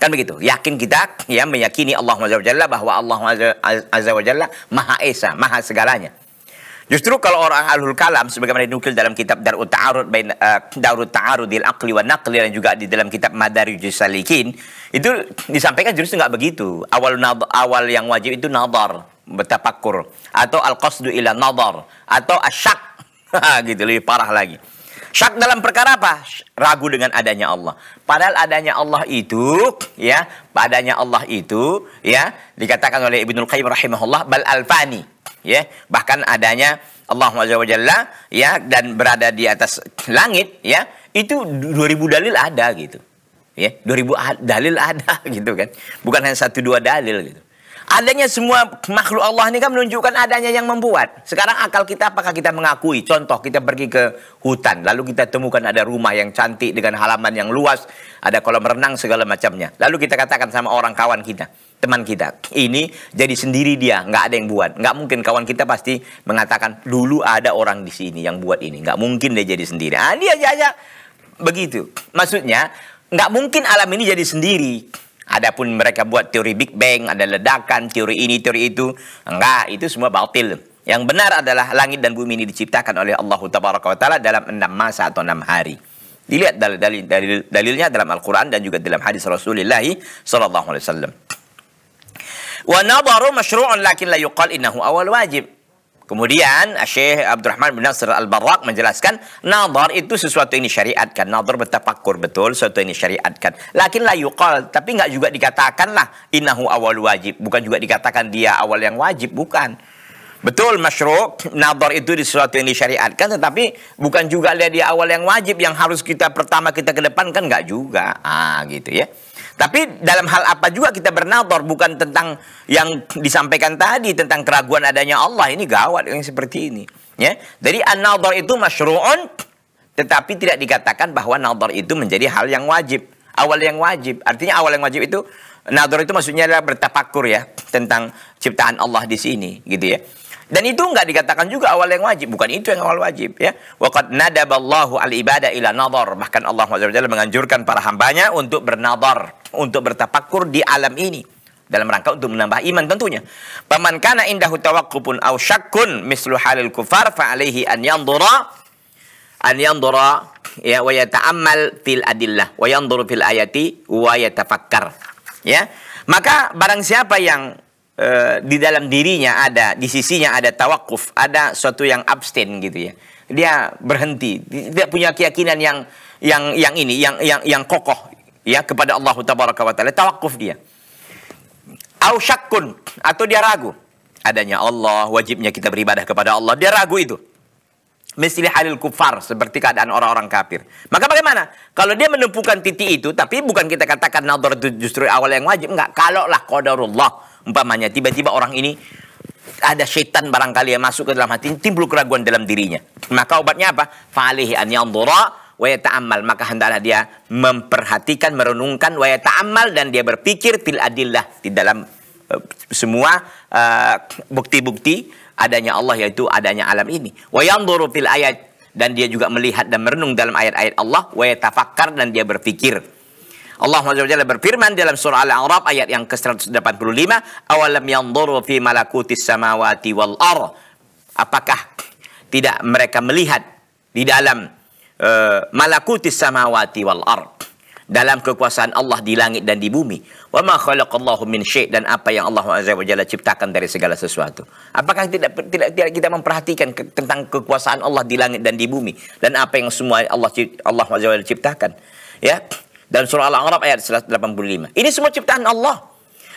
Kan begitu. Yakin kita ya meyakini Allah Azza wa Jalla bahwa Allah Azza wa Jalla Maha Esa, Maha segalanya. Justru kalau orang alul kalam sebagaimana dinukil dalam kitab Darut Ta'arud bain uh, Darut Ta'arudil Aqli wa Naqli dan juga di dalam kitab Madarijus Salikin itu disampaikan justru nggak begitu. Awal awal yang wajib itu nadar, bertapakur atau al-qasdu ila nadar atau asyak gitu lebih parah lagi. Syak dalam perkara apa? Ragu dengan adanya Allah. Padahal adanya Allah itu, ya, padanya Allah itu, ya, dikatakan oleh Ibnu Qayyim rahimahullah bal alfani ya bahkan adanya Allah Jalla ya dan berada di atas langit ya itu 2000 dalil ada gitu ya 2000 dalil ada gitu kan bukan hanya satu dua dalil gitu adanya semua makhluk Allah ini kan menunjukkan adanya yang membuat sekarang akal kita apakah kita mengakui contoh kita pergi ke hutan lalu kita temukan ada rumah yang cantik dengan halaman yang luas ada kolam renang segala macamnya lalu kita katakan sama orang kawan kita teman kita. Ini jadi sendiri dia, nggak ada yang buat. Nggak mungkin kawan kita pasti mengatakan dulu ada orang di sini yang buat ini. Nggak mungkin dia jadi sendiri. Ah, dia aja begitu. Maksudnya nggak mungkin alam ini jadi sendiri. Adapun mereka buat teori Big Bang, ada ledakan, teori ini, teori itu. Enggak, itu semua batil. Yang benar adalah langit dan bumi ini diciptakan oleh Allah Tabaraka wa Ta'ala dalam enam masa atau enam hari. Dilihat dalil, dalil, dalil, dalilnya dalam Al-Quran dan juga dalam hadis Rasulullah SAW. Wa nadharu masyru'un lakin la yuqal innahu awal wajib. Kemudian Syekh Abdurrahman bin Nasr al barraq menjelaskan nadhar itu sesuatu yang disyariatkan. Nadhar bertafakur betul sesuatu yang disyariatkan. Lakin la yuqal, tapi enggak juga dikatakanlah innahu awal wajib. Bukan juga dikatakan dia awal yang wajib, bukan. Betul masyruq, nadar itu di sesuatu yang disyariatkan tetapi bukan juga dia di awal yang wajib yang harus kita pertama kita kedepankan nggak juga. Ah gitu ya. Tapi dalam hal apa juga kita bernador bukan tentang yang disampaikan tadi tentang keraguan adanya Allah ini gawat yang seperti ini. Ya, jadi an itu masyru'un tetapi tidak dikatakan bahwa nador itu menjadi hal yang wajib. Awal yang wajib, artinya awal yang wajib itu nador itu maksudnya adalah bertapakur ya tentang ciptaan Allah di sini gitu ya. Dan itu nggak dikatakan juga awal yang wajib, bukan itu yang awal wajib ya. Waqad nadaballahu al Ibadah ila nador. Bahkan Allah SWT menganjurkan para hambanya untuk bernadar untuk bertapakur di alam ini dalam rangka untuk menambah iman tentunya. Paman kana indahu tawaqqufun aw syakkun mislu halil kufar fa alaihi an yandura an yandura ya wa yata'ammal fil adillah wa yanduru fil ayati wa yatafakkar. Ya. Maka barang siapa yang e, di dalam dirinya ada di sisinya ada tawakuf, ada suatu yang abstain gitu ya. Dia berhenti, tidak punya keyakinan yang yang yang ini yang yang yang kokoh ya kepada Allah Tabaraka wa taala tawakuf dia au syakkun atau dia ragu adanya Allah wajibnya kita beribadah kepada Allah dia ragu itu Misli halil kufar seperti keadaan orang-orang kafir. Maka bagaimana? Kalau dia menumpukan titik itu, tapi bukan kita katakan nador itu justru awal yang wajib. Enggak, kalau lah qadarullah. Umpamanya tiba-tiba orang ini ada setan barangkali yang masuk ke dalam hati, timbul keraguan dalam dirinya. Maka obatnya apa? falih an yandura Waya ta'amal maka hendaklah dia memperhatikan merenungkan waya ta'amal dan dia berpikir fil adillah di dalam uh, semua eh, bukti-bukti uh, adanya Allah yaitu adanya alam ini wa yanzuru fil ayat dan dia juga melihat dan merenung dalam ayat-ayat Allah wa tafakkar dan dia berpikir Allah Jalla berfirman dalam surah Al-A'raf ayat yang ke-185 awalam yanzuru fi malakutis samawati wal ar apakah tidak mereka melihat di dalam Eh, malakutis samawati wal ard dalam kekuasaan Allah di langit dan di bumi. Wa ma khalaqallahu min syai' dan apa yang Allah Azza wa Jalla ciptakan dari segala sesuatu. Apakah tidak tidak, tidak kita memperhatikan ke, tentang kekuasaan Allah di langit dan di bumi dan apa yang semua Allah Allah Azza wa Jalla ciptakan? Ya. Dalam surah Al-A'raf ayat 185. Ini semua ciptaan Allah.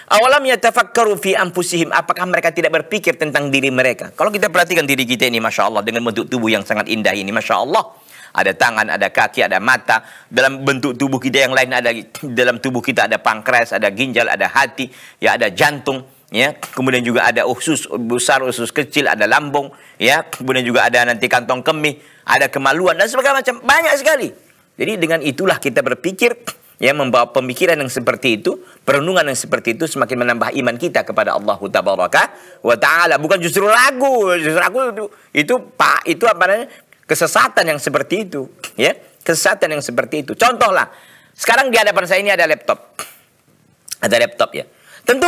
Awalam yatafakkaru fi anfusihim Apakah mereka tidak berpikir tentang diri mereka? Kalau kita perhatikan diri kita ini Masya Allah. Dengan bentuk tubuh yang sangat indah ini Masya Allah ada tangan, ada kaki, ada mata. Dalam bentuk tubuh kita yang lain ada dalam tubuh kita ada pankreas, ada ginjal, ada hati, ya ada jantung, ya. Kemudian juga ada usus besar, usus kecil, ada lambung, ya. Kemudian juga ada nanti kantong kemih, ada kemaluan dan sebagainya macam banyak sekali. Jadi dengan itulah kita berpikir ya membawa pemikiran yang seperti itu, perenungan yang seperti itu semakin menambah iman kita kepada Allah Tabaraka wa taala. Bukan justru ragu, justru lagu itu, itu Pak itu apa namanya? Kesesatan yang seperti itu, ya. Kesesatan yang seperti itu. Contohlah, sekarang di hadapan saya ini ada laptop. Ada laptop ya. Tentu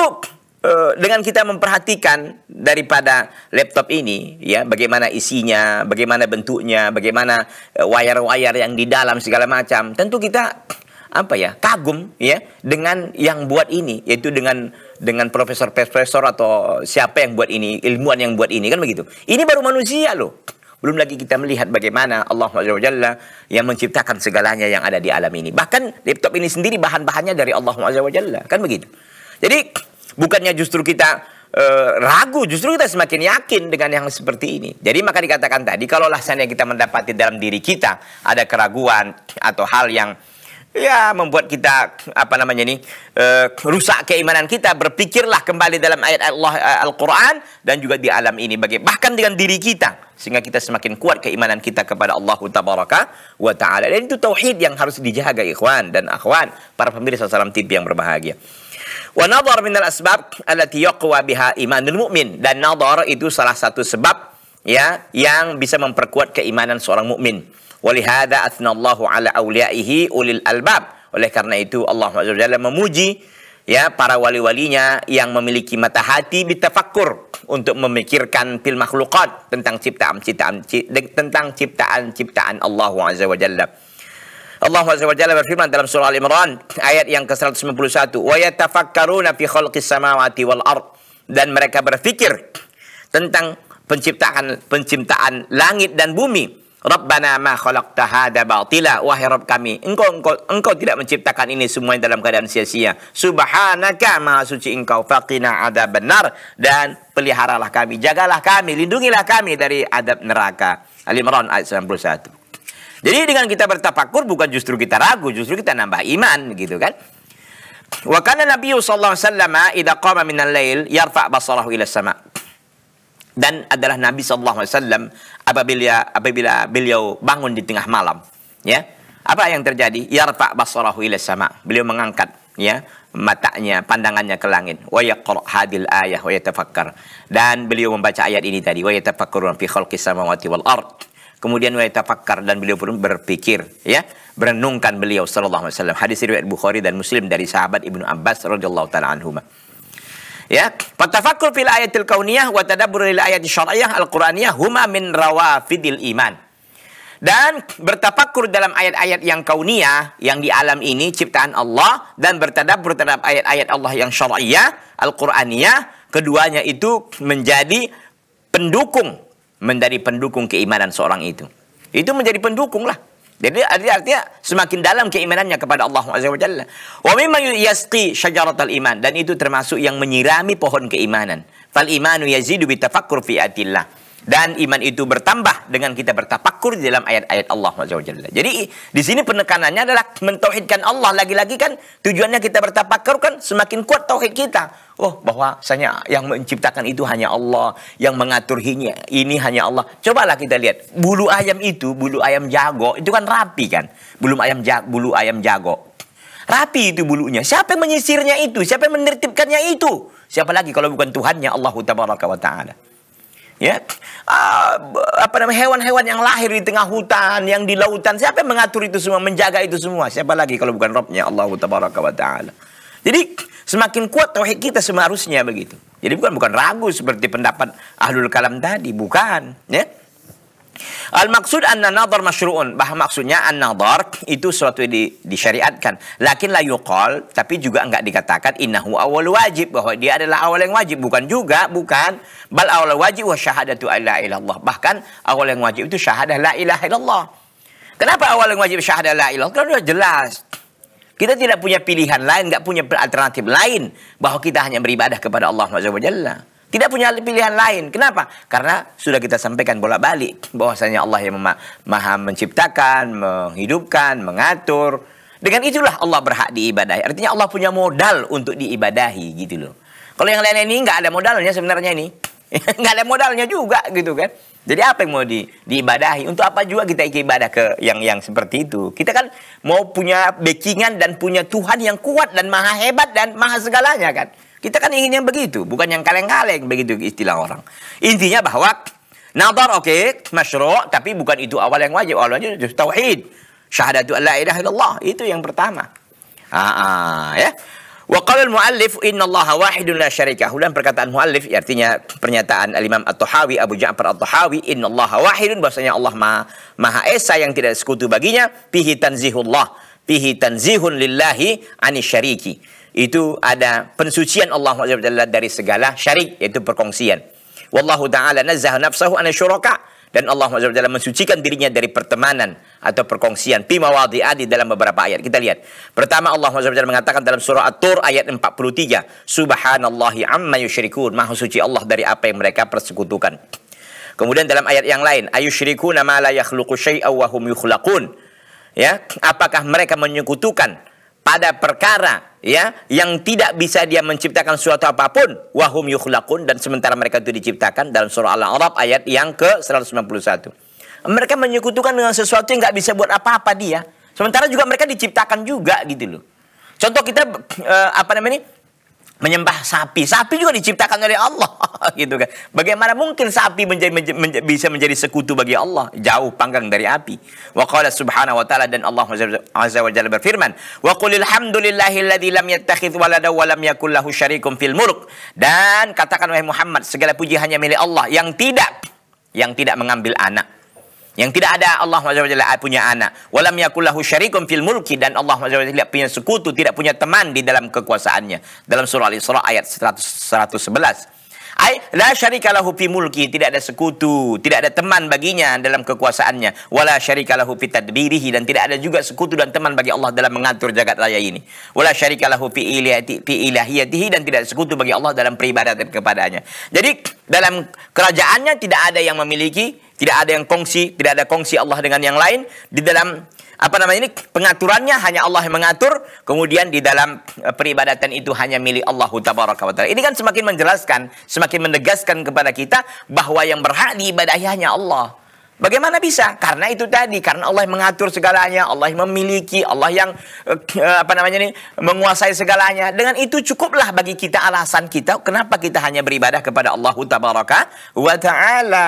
eh, dengan kita memperhatikan daripada laptop ini ya bagaimana isinya, bagaimana bentuknya, bagaimana eh, wayar-wayar yang di dalam segala macam. Tentu kita apa ya kagum ya dengan yang buat ini yaitu dengan dengan profesor-profesor atau siapa yang buat ini ilmuwan yang buat ini kan begitu ini baru manusia loh belum lagi kita melihat bagaimana Allah Jalla yang menciptakan segalanya yang ada di alam ini. Bahkan laptop ini sendiri bahan-bahannya dari Allah Jalla. Kan begitu. Jadi bukannya justru kita e, ragu justru kita semakin yakin dengan yang seperti ini. Jadi maka dikatakan tadi kalau lahsan kita mendapati dalam diri kita ada keraguan atau hal yang ya membuat kita apa namanya ini uh, rusak keimanan kita berpikirlah kembali dalam ayat Allah eh, Al-Qur'an dan juga di alam ini bagi bahkan dengan diri kita sehingga kita semakin kuat keimanan kita kepada Allah tabaraka wa taala dan itu tauhid yang harus dijaga ikhwan dan akhwan para pemirsa salam tip yang berbahagia wa nadhar min al-asbab allati yaqwa biha imanul mu'min dan nadhar itu salah satu sebab ya yang bisa memperkuat keimanan seorang mukmin Walihada athnallahu ala awliyaihi ulil albab. Oleh karena itu Allah SWT memuji ya para wali-walinya yang memiliki mata hati bitafakkur untuk memikirkan fil makhlukat tentang ciptaan ciptaan tentang ciptaan ciptaan Allah Azza wa Jalla. Allah Azza wa Jalla berfirman dalam surah Al-Imran ayat yang ke-191, "Wa yatafakkaruna fi khalqis samawati wal ard." Dan mereka berfikir tentang penciptaan penciptaan langit dan bumi Rabbana ma khalaqta hada batila wahai Rabb kami engkau engkau engkau tidak menciptakan ini semua dalam keadaan sia-sia subhanaka maha suci engkau faqina adab benar dan peliharalah kami jagalah kami lindungilah kami dari adab neraka Al Imran ayat 91 jadi dengan kita bertafakur bukan justru kita ragu justru kita nambah iman gitu kan wa kana nabiyyu sallallahu alaihi wasallam idza qama minal lail yarfa' basarahu ila sama' dan adalah Nabi SAW. apabila apabila beliau bangun di tengah malam ya apa yang terjadi yarfa basarahu ila sama beliau mengangkat ya matanya pandangannya ke langit wa yaqra hadil ayah wa yatafakkar dan beliau membaca ayat ini tadi wa yatafakkaru fi khalqis samawati wal ard kemudian wa yatafakkar dan beliau pun berpikir ya berenungkan beliau sallallahu alaihi wasallam hadis riwayat Bukhari dan Muslim dari sahabat Ibnu Abbas radhiyallahu taala anhumah Ya, fatafakkur fil ayatil kauniyah wa lil ayatil syar'iyyah al-qur'aniyah huma min rawafidil iman. Dan bertafakur dalam ayat-ayat yang kauniyah yang di alam ini ciptaan Allah dan bertadabbur terhadap ayat-ayat Allah yang syar'iyyah al-qur'aniyah, keduanya itu menjadi pendukung menjadi pendukung keimanan seorang itu. Itu menjadi pendukung lah. Jadi artinya semakin dalam keimanannya kepada Allah Azza wa Jalla. Wa mimma yasqi syajaratal iman dan itu termasuk yang menyirami pohon keimanan. Fal imanu yazidu bitafakkur fi atillah dan iman itu bertambah dengan kita bertapakur di dalam ayat-ayat Allah Jalla. Jadi di sini penekanannya adalah mentauhidkan Allah lagi-lagi kan tujuannya kita bertapakur kan semakin kuat tauhid kita. Oh, bahwa bahwasanya yang menciptakan itu hanya Allah, yang mengatur ini, ini hanya Allah. Cobalah kita lihat bulu ayam itu, bulu ayam jago itu kan rapi kan? bulu ayam jago, bulu ayam jago. Rapi itu bulunya. Siapa yang menyisirnya itu? Siapa yang menertibkannya itu? Siapa lagi kalau bukan Tuhannya Allah taala ya uh, apa namanya hewan-hewan yang lahir di tengah hutan yang di lautan siapa yang mengatur itu semua menjaga itu semua siapa lagi kalau bukan Robnya Allah tabaraka wa taala jadi semakin kuat tauhid kita seharusnya begitu jadi bukan bukan ragu seperti pendapat ahlul kalam tadi bukan ya Al maksud an nazar masyru'un. Bah maksudnya an nazar itu suatu di, disyariatkan. Lakin la yuqal, tapi juga enggak dikatakan innahu awal wajib bahwa dia adalah awal yang wajib, bukan juga, bukan. Bal awal wajib wa syahadatu la ilallah. Bahkan awal yang wajib itu syahadah la ilaha illallah. Kenapa awal yang wajib syahadah la ilallah? Karena sudah jelas. Kita tidak punya pilihan lain, enggak punya alternatif lain bahwa kita hanya beribadah kepada Allah Subhanahu wa taala. Tidak punya pilihan lain. Kenapa? Karena sudah kita sampaikan bolak-balik bahwasanya Allah yang Maha menciptakan, menghidupkan, mengatur. Dengan itulah Allah berhak diibadahi. Artinya Allah punya modal untuk diibadahi gitu loh. Kalau yang lain ini nggak ada modalnya sebenarnya ini. nggak ada modalnya juga gitu kan. Jadi apa yang mau di, diibadahi? Untuk apa juga kita ibadah ke yang yang seperti itu? Kita kan mau punya backingan dan punya Tuhan yang kuat dan maha hebat dan maha segalanya kan. Kita kan ingin yang begitu, bukan yang kaleng-kaleng begitu istilah orang. Intinya bahwa nazar oke, okay, masyru' tapi bukan itu awal yang wajib. Awalnya itu tauhid. Syahadatu la ilaha illallah itu yang pertama. Ah, ah ya. Wa qala al-muallif innallaha wahidun la syarika. perkataan muallif ya, artinya pernyataan Al-Imam At-Tahawi Abu Ja'far At-Tahawi innallaha wahidun bahwasanya Allah Maha, Maha Esa yang tidak sekutu baginya, fihi tanzihullah, fihi tanzihun lillahi ani syariki itu ada pensucian Allah SWT dari segala syarik yaitu perkongsian. Wallahu taala nazzaha nafsahu an syuraka dan Allah SWT mensucikan dirinya dari pertemanan atau perkongsian fi adi dalam beberapa ayat. Kita lihat. Pertama Allah SWT mengatakan dalam surah At-Tur ayat 43, subhanallahi amma yusyrikun. Maha suci Allah dari apa yang mereka persekutukan. Kemudian dalam ayat yang lain, ayusyrikuna ma la yakhluqu syai'aw wa hum yukhlaqun. Ya, apakah mereka menyekutukan pada perkara ya yang tidak bisa dia menciptakan suatu apapun wahum yukhlaqun dan sementara mereka itu diciptakan dalam surah Al-A'raf ayat yang ke 191. Mereka menyekutukan dengan sesuatu yang nggak bisa buat apa-apa dia. Sementara juga mereka diciptakan juga gitu loh. Contoh kita eh, apa namanya menyembah sapi. Sapi juga diciptakan oleh Allah, gitu kan. Bagaimana mungkin sapi menjadi, menjadi bisa menjadi sekutu bagi Allah, jauh panggang dari api. Wa qala subhanahu wa ta'ala dan Allah azza wa jalla berfirman, "Wa qulil hamdulillahilladzi lam yattakhidz walada wa lam yakul lahu syarikum fil mulk." Dan katakan wahai Muhammad, segala puji hanya milik Allah yang tidak yang tidak mengambil anak yang tidak ada Allah SWT punya anak. Walam yakullahu syarikum fil mulki dan Allah SWT punya sekutu tidak punya teman di dalam kekuasaannya. Dalam surah Al-Isra ayat 111. Ai la syarika lahu fi mulki, tidak ada sekutu, tidak ada teman baginya dalam kekuasaannya. Wala syarika lahu fi tadbirihi dan tidak ada juga sekutu dan teman bagi Allah dalam mengatur jagat raya ini. Wala syarika lahu fi fi ilahiyatihi dan tidak ada sekutu bagi Allah dalam peribadatan kepadanya. Jadi dalam kerajaannya tidak ada yang memiliki, tidak ada yang kongsi, tidak ada kongsi Allah dengan yang lain. Di dalam apa namanya ini pengaturannya hanya Allah yang mengatur kemudian di dalam eh, peribadatan itu hanya milik Allah taala. Ini kan semakin menjelaskan, semakin menegaskan kepada kita bahwa yang berhak diibadahi hanya Allah. Bagaimana bisa? Karena itu tadi, karena Allah yang mengatur segalanya, Allah yang memiliki, Allah yang eh, eh, apa namanya ini menguasai segalanya. Dengan itu cukuplah bagi kita alasan kita kenapa kita hanya beribadah kepada Allah wa taala.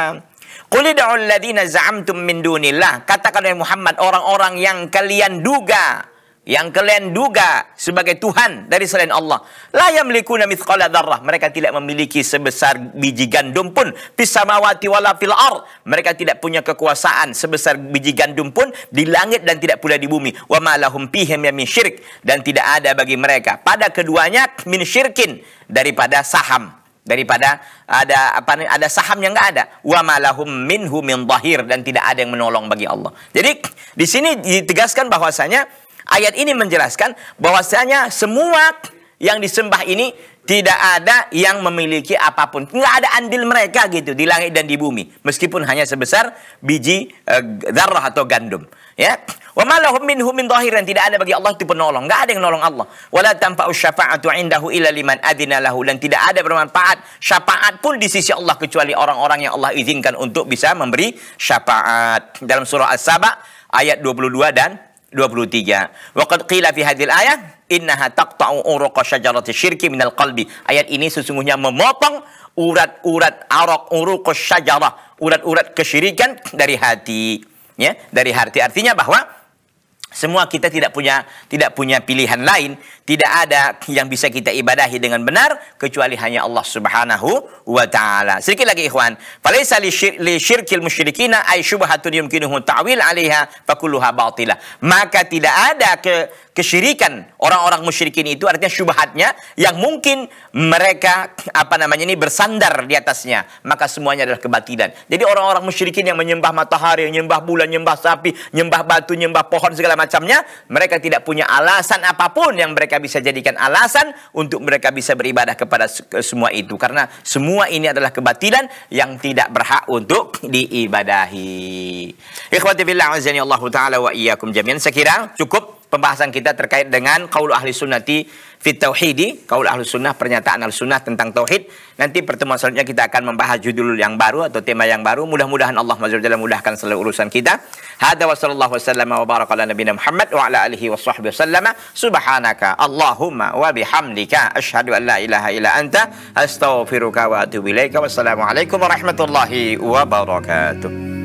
Qulida'ul ladina za'amtum min dunillah. Katakan oleh Muhammad orang-orang yang kalian duga yang kalian duga sebagai Tuhan dari selain Allah. La yamlikuna mithqala dzarrah. Mereka tidak memiliki sebesar biji gandum pun fis samawati wala fil ar. Mereka tidak punya kekuasaan sebesar biji gandum pun di langit dan tidak pula di bumi. Wa ma lahum ya min syirik dan tidak ada bagi mereka pada keduanya min syirkin daripada saham daripada ada apa ada saham yang nggak ada wa malahum minhu min dhahir dan tidak ada yang menolong bagi Allah. Jadi di sini ditegaskan bahwasanya ayat ini menjelaskan bahwasanya semua yang disembah ini tidak ada yang memiliki apapun. Nggak ada andil mereka gitu di langit dan di bumi. Meskipun hanya sebesar biji darah eh, atau gandum. Ya. Wa malahum minhum min zahiran. Tidak ada bagi Allah itu penolong. Nggak ada yang nolong Allah. Wala tanfa'u syafa'atu indahu illa liman adina lahu. Dan tidak ada bermanfaat syafaat pun di sisi Allah. Kecuali orang-orang yang Allah izinkan untuk bisa memberi syafaat. Dalam surah As-Saba ayat 22 dan 23. Waqad qila fi hadil ayat innaha taqta'u uruqa syajarati syirki minal qalbi. Ayat ini sesungguhnya memotong urat-urat arak uruqa syajarah, urat-urat kesyirikan dari hati. Ya, dari hati artinya bahwa semua kita tidak punya tidak punya pilihan lain, tidak ada yang bisa kita ibadahi dengan benar kecuali hanya Allah Subhanahu wa taala. Sedikit lagi ikhwan, falaisa li syirkil musyrikina ay syubhatun yumkinuhu ta'wil 'alaiha fakulluha batilah. Maka tidak ada ke kesyirikan orang-orang musyrikin itu artinya syubhatnya yang mungkin mereka apa namanya ini bersandar di atasnya, maka semuanya adalah kebatilan. Jadi orang-orang musyrikin yang menyembah matahari, menyembah bulan, menyembah sapi, menyembah batu, menyembah pohon segala macamnya, mereka tidak punya alasan apapun yang mereka bisa jadikan alasan untuk mereka bisa beribadah kepada semua itu. Karena semua ini adalah kebatilan yang tidak berhak untuk diibadahi. Ikhwati billah azani Allah taala wa iyyakum jami'an. cukup pembahasan kita terkait dengan kaul ahli sunnati fit tauhidi, kaul ahli sunnah, pernyataan ahli sunnah tentang tauhid. Nanti pertemuan selanjutnya kita akan membahas judul yang baru atau tema yang baru. Mudah-mudahan Allah Subhanahu wa mudahkan seluruh urusan kita. Hada wa sallallahu wasallam wa baraka ala nabiyina Muhammad wa ala alihi wa sahbihi Subhanaka Allahumma wa bihamdika asyhadu an la ilaha illa anta astaghfiruka wa atubu ilaika. alaikum warahmatullahi wabarakatuh.